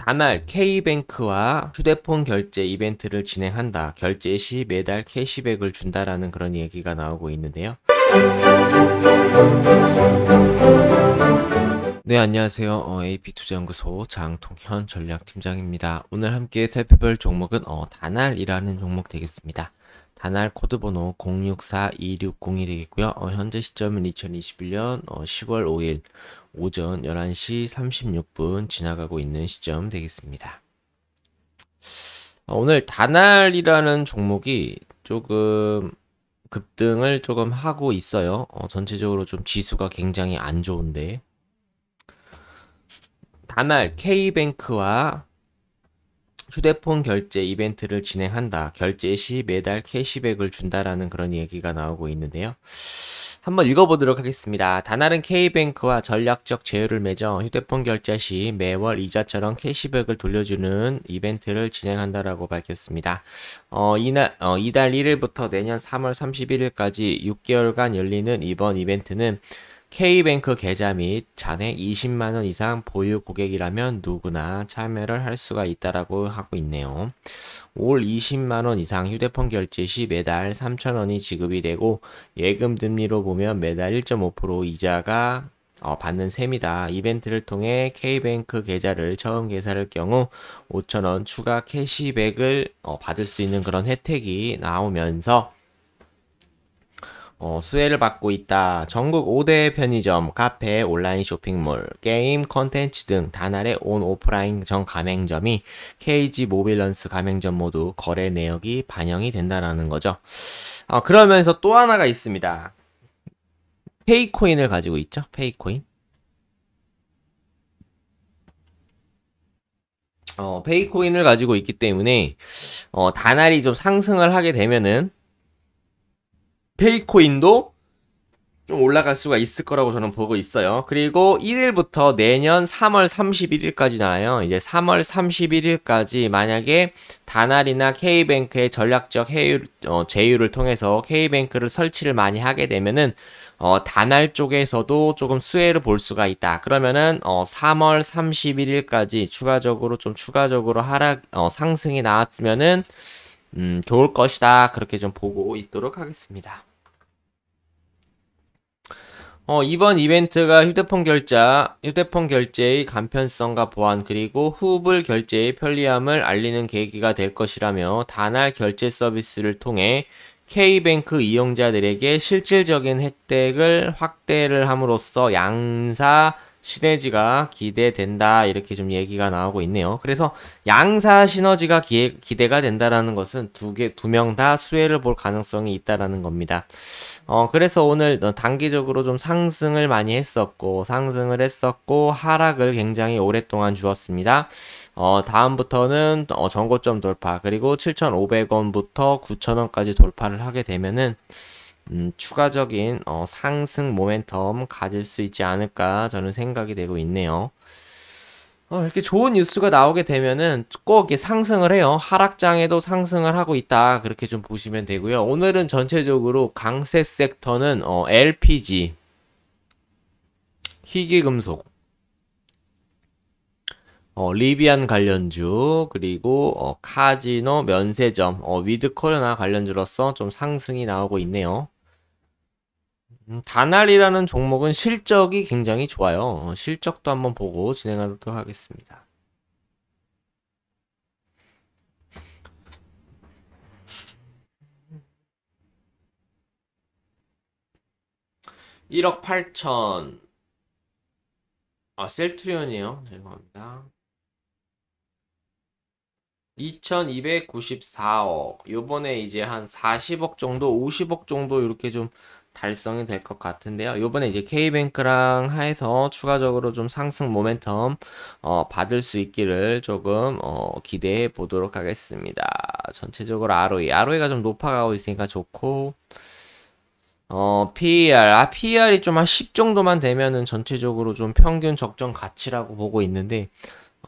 다말 K뱅크와 휴대폰 결제 이벤트를 진행한다. 결제 시 매달 캐시백을 준다라는 그런 얘기가 나오고 있는데요. 네 안녕하세요 어, AP투자연구소 장통현 전략팀장입니다 오늘 함께 살펴볼 종목은 어, 단알이라는 종목 되겠습니다 단알 코드 번호 0642601이겠고요. 어, 현재 시점은 2021년 어, 10월 5일 오전 11시 36분 지나가고 있는 시점 되겠습니다. 어, 오늘 단알이라는 종목이 조금 급등을 조금 하고 있어요. 어, 전체적으로 좀 지수가 굉장히 안 좋은데 단알 K뱅크와 휴대폰 결제 이벤트를 진행한다. 결제 시 매달 캐시백을 준다라는 그런 얘기가 나오고 있는데요. 한번 읽어보도록 하겠습니다. 다날은 K뱅크와 전략적 제휴를 맺어 휴대폰 결제 시 매월 이자처럼 캐시백을 돌려주는 이벤트를 진행한다라고 밝혔습니다. 어, 이날, 어, 이달 1일부터 내년 3월 31일까지 6개월간 열리는 이번 이벤트는 K뱅크 계좌 및 잔액 20만원 이상 보유 고객이라면 누구나 참여를 할 수가 있다라고 하고 있네요. 올 20만원 이상 휴대폰 결제 시 매달 3천원이 지급이 되고 예금 금리로 보면 매달 1.5% 이자가 어, 받는 셈이다. 이벤트를 통해 K뱅크 계좌를 처음 개설할 경우 5천원 추가 캐시백을 어, 받을 수 있는 그런 혜택이 나오면서 어, 수혜를 받고 있다. 전국 5대 편의점, 카페, 온라인 쇼핑몰, 게임, 컨텐츠 등 단알의 온 오프라인 전 가맹점이 KG 모빌런스 가맹점 모두 거래 내역이 반영이 된다라는 거죠. 어, 그러면서 또 하나가 있습니다. 페이코인을 가지고 있죠. 페이코인. 어, 페이코인을 가지고 있기 때문에 어, 단알이 좀 상승을 하게 되면은 페이코인도 좀 올라갈 수가 있을 거라고 저는 보고 있어요. 그리고 1일부터 내년 3월 31일까지 나와요. 이제 3월 31일까지 만약에 다날이나 K뱅크의 전략적 해유, 어, 제휴를 통해서 K뱅크를 설치를 많이 하게 되면은 어, 단알 쪽에서도 조금 수혜를 볼 수가 있다. 그러면은 어, 3월 31일까지 추가적으로 좀 추가적으로 하락 어, 상승이 나왔으면은 음, 좋을 것이다. 그렇게 좀 보고 있도록 하겠습니다. 어, 이번 이벤트가 휴대폰 결자, 휴대폰 결제의 간편성과 보안, 그리고 후불 결제의 편리함을 알리는 계기가 될 것이라며 단할 결제 서비스를 통해 K뱅크 이용자들에게 실질적인 혜택을 확대를 함으로써 양사 시너지가 기대된다 이렇게 좀 얘기가 나오고 있네요. 그래서 양사 시너지가 기, 기대가 된다라는 것은 두개두 명 다 수혜를 볼 가능성이 있다라는 겁니다. 어 그래서 오늘 단기적으로 좀 상승을 많이 했었고 상승을 했었고 하락을 굉장히 오랫동안 주었습니다. 어 다음부터는 어, 전고점 돌파 그리고 7,500원부터 9,000원까지 돌파를 하게 되면은 음, 추가적인 어, 상승 모멘텀 가질 수 있지 않을까 저는 생각이 되고 있네요. 어, 이렇게 좋은 뉴스가 나오게 되면은 꼭 이렇게 상승을 해요. 하락장에도 상승을 하고 있다. 그렇게 좀 보시면 되고요. 오늘은 전체적으로 강세 섹터는 어, LPG, 희귀금속, 어, 리비안 관련주, 그리고 어, 카지노 면세점, 어, 위드 코로나 관련주로서 좀 상승이 나오고 있네요. 단알이라는 음, 종목은 실적이 굉장히 좋아요. 어, 실적도 한번 보고 진행하도록 하겠습니다. 1억8천 아, 셀트리온이요. 죄송합니다. 2294억. 요번에 이제 한 40억 정도, 50억 정도 이렇게 좀 달성이 될 것 같은데요. 요번에 이제 K뱅크랑 해서 추가적으로 좀 상승 모멘텀 어, 받을 수 있기를 조금 어, 기대해 보도록 하겠습니다. 전체적으로 ROE, ROE가 좀 높아가고 있으니까 좋고 어, PER, 아, PER이 좀 한 10 정도만 되면은 전체적으로 좀 평균 적정 가치라고 보고 있는데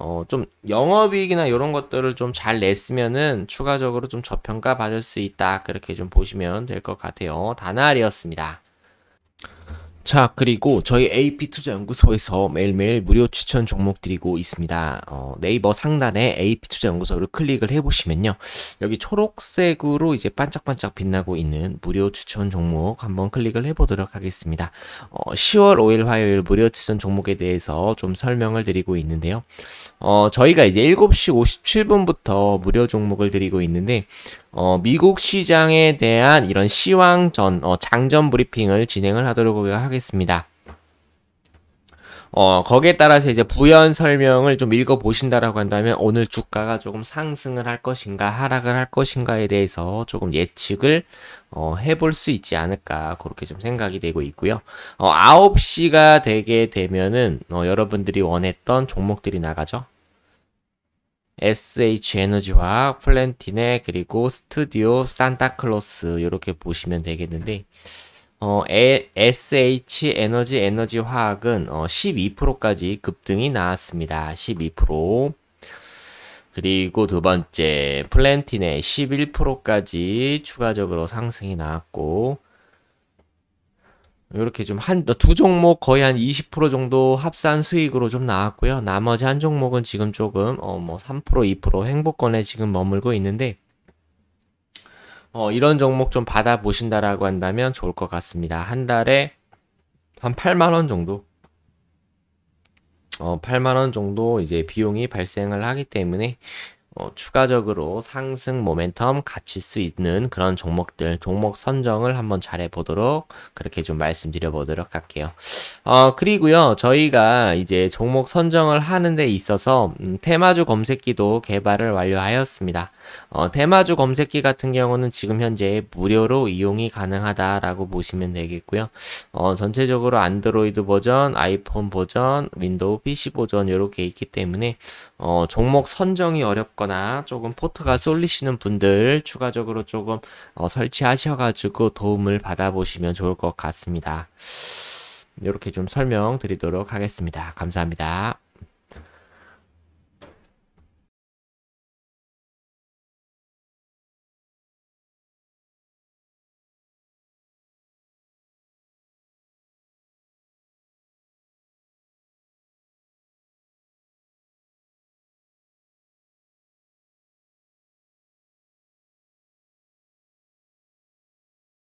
어, 좀 영업이익이나 이런 것들을 좀 잘 냈으면은 추가적으로 좀 저평가 받을 수 있다. 그렇게 좀 보시면 될 것 같아요. 다나리였습니다 자, 그리고 저희 AP투자연구소에서 매일매일 무료 추천 종목 드리고 있습니다. 어, 네이버 상단에 AP투자연구소를 클릭을 해보시면요. 여기 초록색으로 이제 반짝반짝 빛나고 있는 무료 추천 종목 한번 클릭을 해보도록 하겠습니다. 어, 10월 5일 화요일 무료 추천 종목에 대해서 좀 설명을 드리고 있는데요. 어, 저희가 이제 7시 57분부터 무료 종목을 드리고 있는데, 어, 미국 시장에 대한 이런 시황전, 어, 장전 브리핑을 진행을 하도록 하겠습니다. 어, 거기에 따라서 이제 부연 설명을 좀 읽어 보신다라고 한다면 오늘 주가가 조금 상승을 할 것인가 하락을 할 것인가에 대해서 조금 예측을 어, 해볼 수 있지 않을까 그렇게 좀 생각이 되고 있고요. 어, 9시가 되게 되면은 어, 여러분들이 원했던 종목들이 나가죠. SH 에너지화학, 플랜티네, 그리고 스튜디오 산타클로스 이렇게 보시면 되겠는데 어, 에, SH 에너지 에너지 화학은 어, 12%까지 급등이 나왔습니다. 12%. 그리고 두 번째 플랜틴의 11%까지 추가적으로 상승이 나왔고 이렇게 좀 한 두 종목 거의 한 20% 정도 합산 수익으로 좀 나왔고요. 나머지 한 종목은 지금 조금 어 뭐3% 2% 행복권에 지금 머물고 있는데 어 이런 종목 좀 받아 보신다라고 한다면 좋을 것 같습니다. 한 달에 한 8만 원 정도 어 8만 원 정도 이제 비용이 발생을 하기 때문에 어, 추가적으로 상승 모멘텀 갖출 수 있는 그런 종목들 종목 선정을 한번 잘해 보도록 그렇게 좀 말씀드려 보도록 할게요. 어, 그리고요, 저희가 이제 종목 선정을 하는 데 있어서 음, 테마주 검색기도 개발을 완료하였습니다. 어, 테마주 검색기 같은 경우는 지금 현재 무료로 이용이 가능하다라고 보시면 되겠고요. 어, 전체적으로 안드로이드 버전, 아이폰 버전, 윈도우 PC 버전 이렇게 있기 때문에 어, 종목 선정이 어렵거나 조금 포트가 쏠리시는 분들 추가적으로 조금 어, 설치하셔가지고 도움을 받아보시면 좋을 것 같습니다. 이렇게 좀 설명드리도록 하겠습니다. 감사합니다.